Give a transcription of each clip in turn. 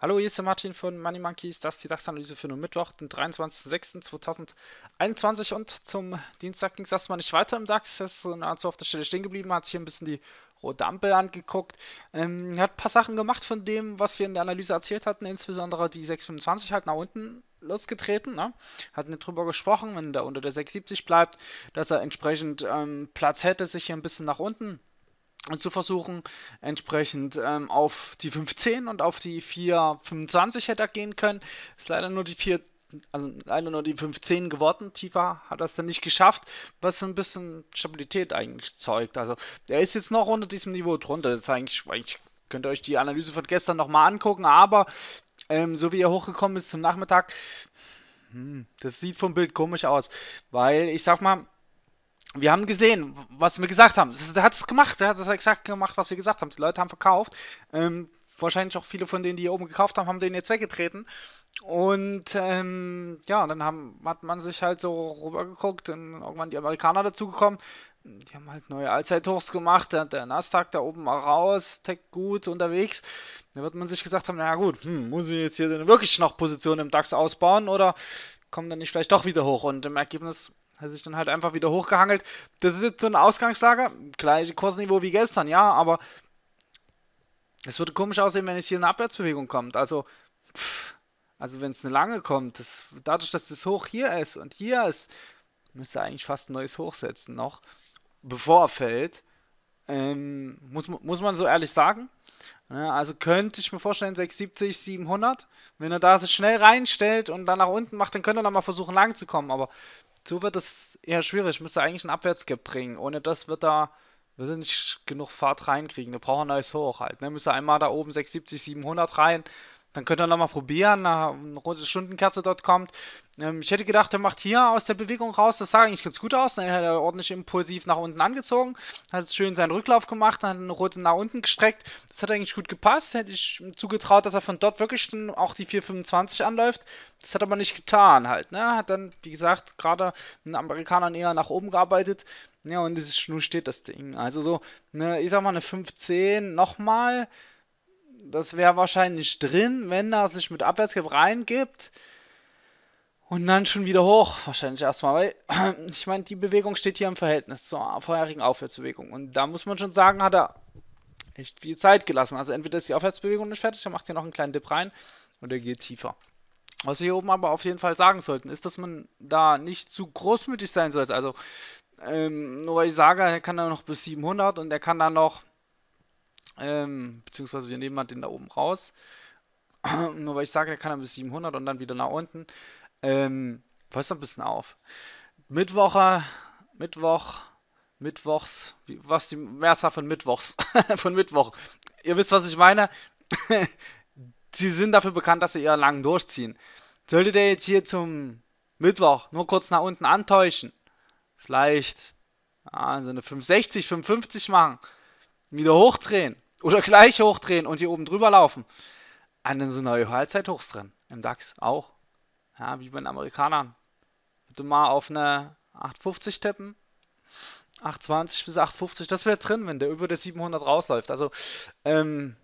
Hallo, hier ist der Martin von Money Monkeys. Das ist die DAX-Analyse für den Mittwoch, den 23.06.2021. Und zum Dienstag ging es erstmal nicht weiter im DAX. Er ist so nahezu auf der Stelle stehen geblieben, hat sich ein bisschen die rote Ampel angeguckt. Ähm, hat ein paar Sachen gemacht von dem, was wir in der Analyse erzählt hatten, insbesondere die 625 halt nach unten losgetreten. Ne? Hat nicht drüber gesprochen, wenn der unter der 670 bleibt, dass er entsprechend ähm, Platz hätte, sich hier ein bisschen nach unten und zu versuchen, entsprechend ähm, auf die 510 und auf die 425 hätte er gehen können. Ist leider nur die 4, also leider nur die 510 geworden. Tiefer hat er es dann nicht geschafft, was so ein bisschen Stabilität eigentlich zeugt. Also der ist jetzt noch unter diesem Niveau drunter. Das ist eigentlich, ich könnt ihr euch die Analyse von gestern nochmal angucken, aber ähm, so wie er hochgekommen ist zum Nachmittag, hm, das sieht vom Bild komisch aus. Weil ich sag mal, wir haben gesehen, was wir gesagt haben. Er hat es gemacht, er hat das exakt gemacht, was wir gesagt haben. Die Leute haben verkauft. Ähm, wahrscheinlich auch viele von denen, die hier oben gekauft haben, haben den jetzt weggetreten. Und ähm, ja, dann haben, hat man sich halt so rübergeguckt, dann irgendwann die Amerikaner dazugekommen. Die haben halt neue Allzeithochs gemacht, der, der Nasdaq da oben mal raus, Tech gut unterwegs. Da wird man sich gesagt haben, na gut, hm, muss ich jetzt hier wirklich noch Positionen im DAX ausbauen oder kommen dann nicht vielleicht doch wieder hoch? Und im Ergebnis hat sich dann halt einfach wieder hochgehangelt. Das ist jetzt so eine Ausgangslage, gleiche Kursniveau wie gestern, ja, aber es würde komisch aussehen, wenn es hier eine Abwärtsbewegung kommt. Also, also wenn es eine lange kommt, das, dadurch, dass das Hoch hier ist und hier ist, müsste eigentlich fast ein neues Hoch setzen noch, bevor er fällt. Ähm, muss, muss man so ehrlich sagen. Ja, ne, also könnte ich mir vorstellen, 670, 700. Wenn er da sich schnell reinstellt und dann nach unten macht, dann könnte er nochmal versuchen, lang zu kommen. Aber so wird es eher schwierig. Müsste eigentlich einen Abwärtsgap bringen. Ohne das wird da wird er nicht genug Fahrt reinkriegen. Da braucht er ein neues Hoch halt. Ne? Müsste einmal da oben 670, 700 rein. Dann könnt ihr nochmal probieren, nach Stundenkerze dort kommt. Ähm, ich hätte gedacht, er macht hier aus der Bewegung raus, das sah eigentlich ganz gut aus. Dann hat er ordentlich impulsiv nach unten angezogen, hat schön seinen Rücklauf gemacht, dann hat eine rote nach unten gestreckt. Das hat eigentlich gut gepasst. Hätte ich ihm zugetraut, dass er von dort wirklich dann auch die 425 anläuft. Das hat er aber nicht getan halt. Ne? Hat dann, wie gesagt, gerade den Amerikanern eher nach oben gearbeitet. Ja, und es ist, nun steht das Ding. Also so, ne, ich sag mal, eine 510 nochmal. Das wäre wahrscheinlich drin, wenn er sich mit Abwärtsgrip reingibt. Und dann schon wieder hoch, wahrscheinlich erstmal, weil ich meine, die Bewegung steht hier im Verhältnis zur vorherigen Aufwärtsbewegung. Und da muss man schon sagen, hat er echt viel Zeit gelassen. Also entweder ist die Aufwärtsbewegung nicht fertig, dann macht ihr noch einen kleinen Dip rein und er geht tiefer. Was wir hier oben aber auf jeden Fall sagen sollten, ist, dass man da nicht zu großmütig sein sollte. Also ähm, nur weil ich sage, er kann da noch bis 700 und er kann da noch ähm, beziehungsweise wir nehmen halt den da oben raus. Nur weil ich sage, der kann dann bis 700 und dann wieder nach unten. Ähm, passt ein bisschen auf. Mittwocher, äh, Mittwoch, Mittwochs, wie, was die Mehrzahl von Mittwochs, von Mittwoch. Ihr wisst, was ich meine. sie sind dafür bekannt, dass sie eher lang durchziehen. Sollte der jetzt hier zum Mittwoch nur kurz nach unten antäuschen, vielleicht ah, so eine 560, 550 machen, wieder hochdrehen, oder gleich hochdrehen und hier oben drüber laufen. Ah, dann sind neue Halbzeithochs drin. Im DAX auch. Ja, wie bei den Amerikanern. Bitte mal auf eine 850 tippen. 820 bis 850, das wäre drin, wenn der über der 700 rausläuft. Also, ähm,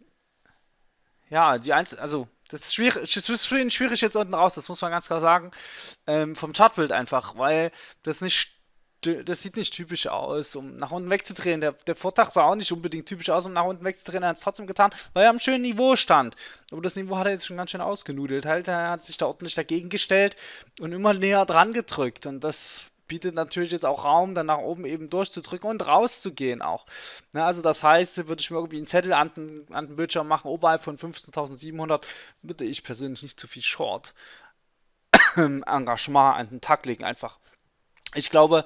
ja, die Einzel also das ist schwierig, das ist schwierig jetzt unten raus, das muss man ganz klar sagen. Ähm, vom Chartbild einfach, weil das nicht das sieht nicht typisch aus, um nach unten wegzudrehen. Der, der Vortrag sah auch nicht unbedingt typisch aus, um nach unten wegzudrehen. Er hat es trotzdem getan, weil er am schönen Niveau stand. Aber das Niveau hat er jetzt schon ganz schön ausgenudelt. Halt, er hat sich da ordentlich dagegen gestellt und immer näher dran gedrückt. Und das bietet natürlich jetzt auch Raum, dann nach oben eben durchzudrücken und rauszugehen auch. Ne, also das heißt, würde ich mir irgendwie einen Zettel an den, an den Bildschirm machen, oberhalb von 15.700, würde ich persönlich nicht zu viel Short Engagement an den Tag legen einfach. Ich glaube,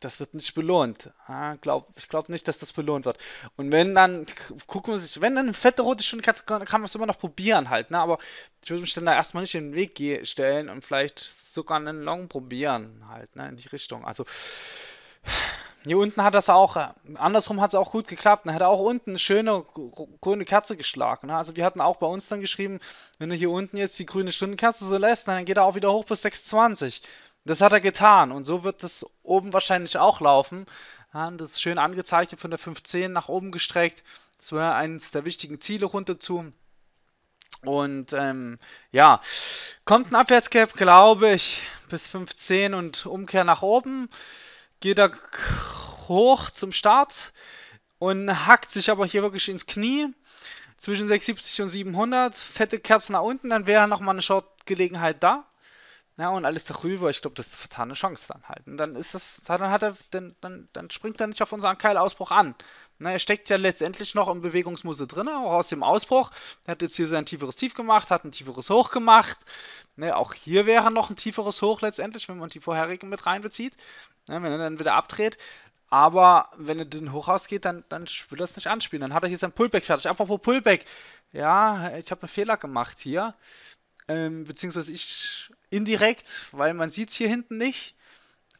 das wird nicht belohnt. Ah, glaub, ich glaube nicht, dass das belohnt wird. Und wenn dann, gucken wir sich, wenn dann eine fette rote Stunde kann, kann man es immer noch probieren halt, ne? Aber ich würde mich dann da erstmal nicht in den Weg stellen und vielleicht sogar einen Long probieren halt, ne? In die Richtung. Also, hier unten hat das auch, äh, andersrum hat es auch gut geklappt. Dann Hat auch unten eine schöne grüne Kerze geschlagen. Ne? Also wir hatten auch bei uns dann geschrieben, wenn du hier unten jetzt die grüne Stundenkerze so lässt, dann geht er auch wieder hoch bis 620. Das hat er getan und so wird es oben wahrscheinlich auch laufen. Ja, das ist schön angezeichnet von der 510 nach oben gestreckt. Das war eines der wichtigen Ziele runter zu. Und ähm, ja, kommt ein Abwärtscap, glaube ich, bis 510 und Umkehr nach oben. Geht er hoch zum Start und hackt sich aber hier wirklich ins Knie. Zwischen 670 und 700. Fette Kerzen nach unten, dann wäre nochmal eine Short-Gelegenheit da. Ja, und alles darüber, ich glaube, das ist eine vertane Chance dann halt. Und dann ist das, dann hat er, dann, dann, dann springt er nicht auf unseren Keilausbruch an. Na, er steckt ja letztendlich noch im Bewegungsmuster drin, auch aus dem Ausbruch. Er hat jetzt hier sein tieferes Tief gemacht, hat ein tieferes Hoch gemacht. Ne, auch hier wäre noch ein tieferes Hoch letztendlich, wenn man die vorherigen mit reinbezieht. Ne, wenn er dann wieder abdreht. Aber wenn er den hoch ausgeht, dann, dann will er es nicht anspielen. Dann hat er hier sein Pullback fertig. Apropos Pullback. Ja, ich habe einen Fehler gemacht hier. Ähm, beziehungsweise ich indirekt, weil man sieht es hier hinten nicht,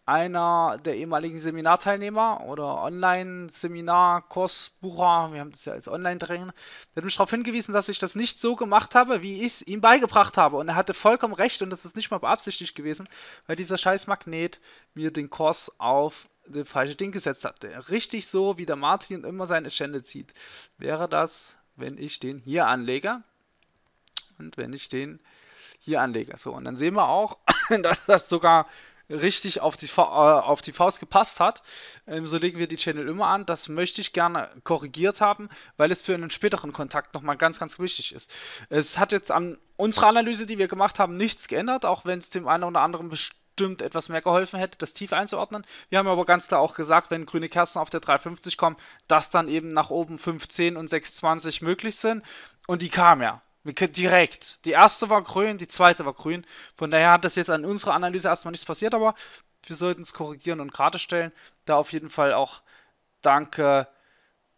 einer der ehemaligen Seminarteilnehmer oder Online-Seminar-Kursbucher, wir haben das ja als Online-Drängen, der hat mich darauf hingewiesen, dass ich das nicht so gemacht habe, wie ich es ihm beigebracht habe. Und er hatte vollkommen recht und das ist nicht mal beabsichtigt gewesen, weil dieser scheiß Magnet mir den Kurs auf das falsche Ding gesetzt hat. Richtig so, wie der Martin immer seine Schände zieht, wäre das, wenn ich den hier anlege und wenn ich den hier anlege. So, und dann sehen wir auch, dass das sogar richtig auf die, äh, auf die Faust gepasst hat. Ähm, so legen wir die Channel immer an. Das möchte ich gerne korrigiert haben, weil es für einen späteren Kontakt nochmal ganz, ganz wichtig ist. Es hat jetzt an unserer Analyse, die wir gemacht haben, nichts geändert, auch wenn es dem einen oder anderen bestimmt etwas mehr geholfen hätte, das tief einzuordnen. Wir haben aber ganz klar auch gesagt, wenn grüne Kerzen auf der 350 kommen, dass dann eben nach oben 510 und 620 möglich sind. Und die kam ja. Direkt. Die erste war grün, die zweite war grün. Von daher hat das jetzt an unserer Analyse erstmal nichts passiert, aber wir sollten es korrigieren und gerade stellen. Da auf jeden Fall auch danke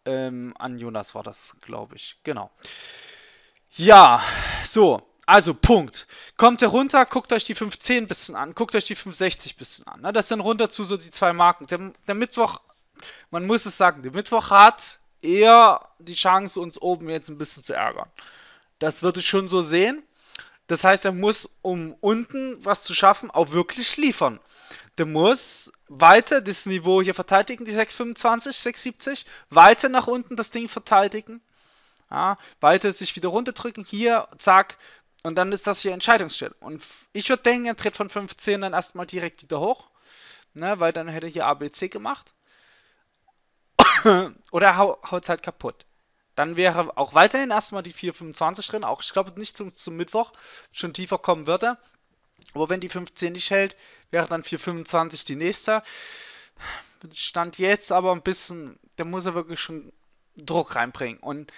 ähm, an Jonas war das, glaube ich. Genau. Ja, so. Also, Punkt. Kommt ihr runter, guckt euch die 510 bisschen an, guckt euch die 560 bisschen an. Ne? Das sind runter zu so die zwei Marken. Der, der Mittwoch, man muss es sagen, der Mittwoch hat eher die Chance, uns oben jetzt ein bisschen zu ärgern. Das würde ich schon so sehen. Das heißt, er muss, um unten was zu schaffen, auch wirklich liefern. Der muss weiter das Niveau hier verteidigen, die 625, 670, weiter nach unten das Ding verteidigen. Ja, weiter sich wieder runterdrücken, hier, zack, und dann ist das hier Entscheidungsstelle. Und ich würde denken, er tritt von 510 dann erstmal direkt wieder hoch, ne, weil dann hätte er hier ABC gemacht. Oder hau, haut halt kaputt dann wäre auch weiterhin erstmal die 4,25 drin. Auch ich glaube nicht zum, zum Mittwoch schon tiefer kommen würde. Aber wenn die 5,10 nicht hält, wäre dann 4,25 die nächste. Stand jetzt aber ein bisschen, da muss er wirklich schon Druck reinbringen. Und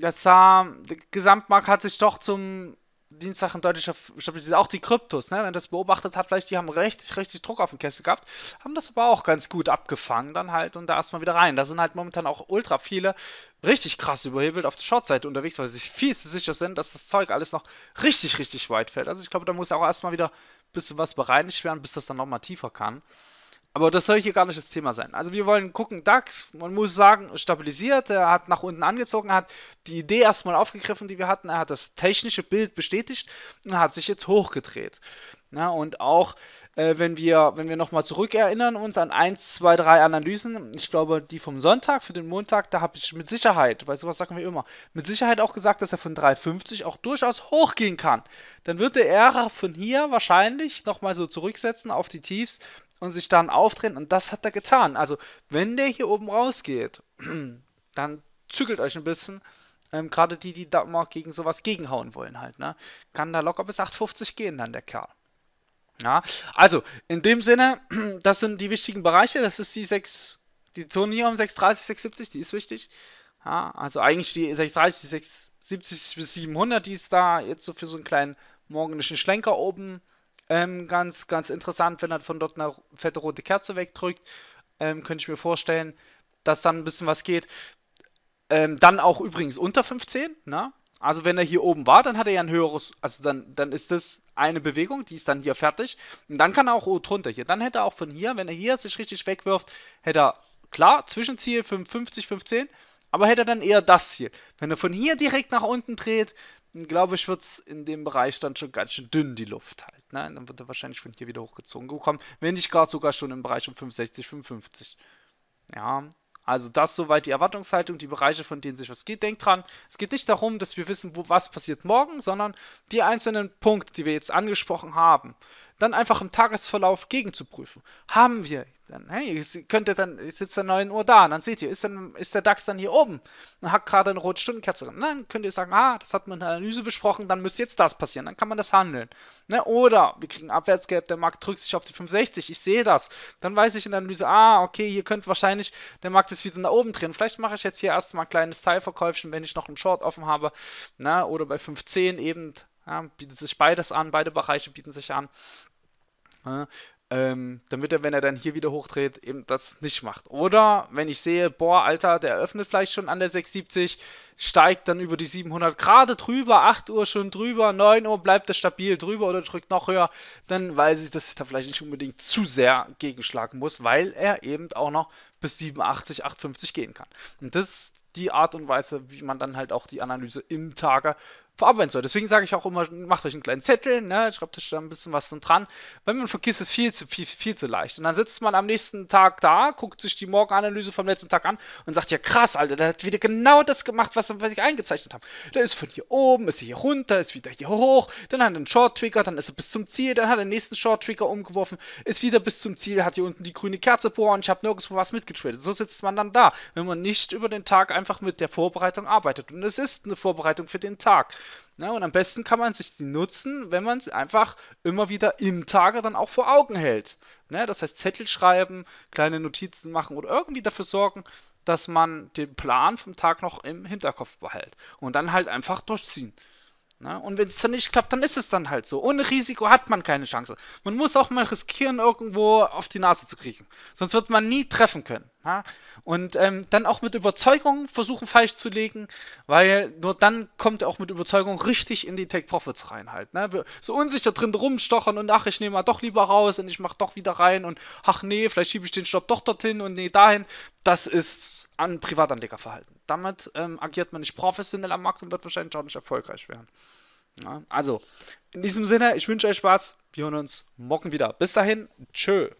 das sah, der Gesamtmarkt hat sich doch zum Dienstag in Deutschland stabilisiert. Auch die Kryptos, ne? wenn das beobachtet hat, vielleicht die haben richtig, richtig Druck auf den Kessel gehabt, haben das aber auch ganz gut abgefangen dann halt und da erstmal wieder rein. Da sind halt momentan auch ultra viele richtig krass überhebelt auf der Shortseite unterwegs, weil sie sich viel zu sicher sind, dass das Zeug alles noch richtig, richtig weit fällt. Also ich glaube, da muss auch erstmal wieder ein bisschen was bereinigt werden, bis das dann nochmal tiefer kann. Aber das soll hier gar nicht das Thema sein. Also wir wollen gucken, DAX, man muss sagen, stabilisiert, er hat nach unten angezogen, er hat die Idee erstmal aufgegriffen, die wir hatten, er hat das technische Bild bestätigt und hat sich jetzt hochgedreht. Ja, und auch äh, wenn wir, wenn wir nochmal zurückerinnern uns an 1, 2, 3 Analysen, ich glaube, die vom Sonntag für den Montag, da habe ich mit Sicherheit, bei sowas sagen wir immer, mit Sicherheit auch gesagt, dass er von 3,50 auch durchaus hochgehen kann. Dann wird der Ära von hier wahrscheinlich nochmal so zurücksetzen auf die Tiefs, und sich dann aufdrehen. Und das hat er getan. Also, wenn der hier oben rausgeht, dann zügelt euch ein bisschen. Ähm, Gerade die, die da mal gegen sowas gegenhauen wollen halt. Ne? Kann da locker bis 8,50 gehen dann der Kerl. Ja, also, in dem Sinne, das sind die wichtigen Bereiche. Das ist die 6, die Zone hier um 630, 670, die ist wichtig. Ja, also eigentlich die 630, 670 bis 700, die ist da jetzt so für so einen kleinen morgendlichen Schlenker oben ähm, ganz, ganz interessant, wenn er von dort eine fette rote Kerze wegdrückt, ähm, könnte ich mir vorstellen, dass dann ein bisschen was geht. Ähm, dann auch übrigens unter 15, ne? Also wenn er hier oben war, dann hat er ja ein höheres, also dann, dann ist das eine Bewegung, die ist dann hier fertig. Und dann kann er auch drunter hier. Dann hätte er auch von hier, wenn er hier sich richtig wegwirft, hätte er, klar, Zwischenziel 55, 15, aber hätte er dann eher das hier. Wenn er von hier direkt nach unten dreht, glaube ich, wird es in dem Bereich dann schon ganz schön dünn, die Luft halt. Ne? Dann wird er wahrscheinlich von hier wieder hochgezogen gekommen, wenn nicht gerade sogar schon im Bereich um 65, 55. Ja, also das soweit die Erwartungshaltung, die Bereiche, von denen sich was geht. Denkt dran, es geht nicht darum, dass wir wissen, wo, was passiert morgen, sondern die einzelnen Punkte, die wir jetzt angesprochen haben, dann einfach im Tagesverlauf gegenzuprüfen. Haben wir dann, hey, könnt ihr dann, sitzt dann 9 Uhr da und dann seht ihr, ist, dann, ist der DAX dann hier oben und hat gerade eine rote Stundenkerze drin. Dann könnt ihr sagen, ah, das hat man in der Analyse besprochen, dann müsste jetzt das passieren, dann kann man das handeln. Ne? Oder wir kriegen Abwärtsgelb, der Markt drückt sich auf die 65, ich sehe das. Dann weiß ich in der Analyse, ah, okay, hier könnte wahrscheinlich, der Markt ist wieder nach oben drehen. Vielleicht mache ich jetzt hier erstmal ein kleines Teilverkäufchen, wenn ich noch einen Short offen habe. Ne? Oder bei 510 eben ja, bietet sich beides an, beide Bereiche bieten sich an. Ja, ne? ähm, damit er, wenn er dann hier wieder hochdreht, eben das nicht macht. Oder wenn ich sehe, boah, Alter, der öffnet vielleicht schon an der 670, steigt dann über die 700 gerade drüber, 8 Uhr schon drüber, 9 Uhr bleibt er stabil drüber oder drückt noch höher, dann weiß ich, dass ich da vielleicht nicht unbedingt zu sehr gegenschlagen muss, weil er eben auch noch bis 87, 850 gehen kann. Und das ist die Art und Weise, wie man dann halt auch die Analyse im Tage verarbeiten soll. Deswegen sage ich auch immer, macht euch einen kleinen Zettel, ne, schreibt euch da ein bisschen was dran, weil man vergisst es viel zu, viel, viel zu leicht. Und dann sitzt man am nächsten Tag da, guckt sich die Morgenanalyse vom letzten Tag an und sagt, ja krass, Alter, der hat wieder genau das gemacht, was, was ich eingezeichnet habe. Der ist von hier oben, ist hier runter, ist wieder hier hoch, dann hat er einen Short-Trigger, dann ist er bis zum Ziel, dann hat er den nächsten Short-Trigger umgeworfen, ist wieder bis zum Ziel, hat hier unten die grüne Kerze, bohren und ich habe nirgendwo was mitgetradet. So sitzt man dann da, wenn man nicht über den Tag einfach mit der Vorbereitung arbeitet. Und es ist eine Vorbereitung für den Tag. Na, und am besten kann man sich die nutzen, wenn man sie einfach immer wieder im Tage dann auch vor Augen hält. Ne? Das heißt, Zettel schreiben, kleine Notizen machen oder irgendwie dafür sorgen, dass man den Plan vom Tag noch im Hinterkopf behält. Und dann halt einfach durchziehen. Na, und wenn es dann nicht klappt, dann ist es dann halt so. Ohne Risiko hat man keine Chance. Man muss auch mal riskieren, irgendwo auf die Nase zu kriegen. Sonst wird man nie treffen können. Ja? Und ähm, dann auch mit Überzeugung versuchen falsch zu legen, weil nur dann kommt er auch mit Überzeugung richtig in die Take-Profits rein halt. Ne? So unsicher drin rumstochern und ach, ich nehme mal doch lieber raus und ich mache doch wieder rein und ach nee, vielleicht schiebe ich den Stopp doch dorthin und nee, dahin. Das ist an Privatanlegerverhalten. Damit ähm, agiert man nicht professionell am Markt und wird wahrscheinlich auch nicht erfolgreich werden. Ja? Also, in diesem Sinne, ich wünsche euch Spaß. Wir hören uns morgen wieder. Bis dahin, tschö.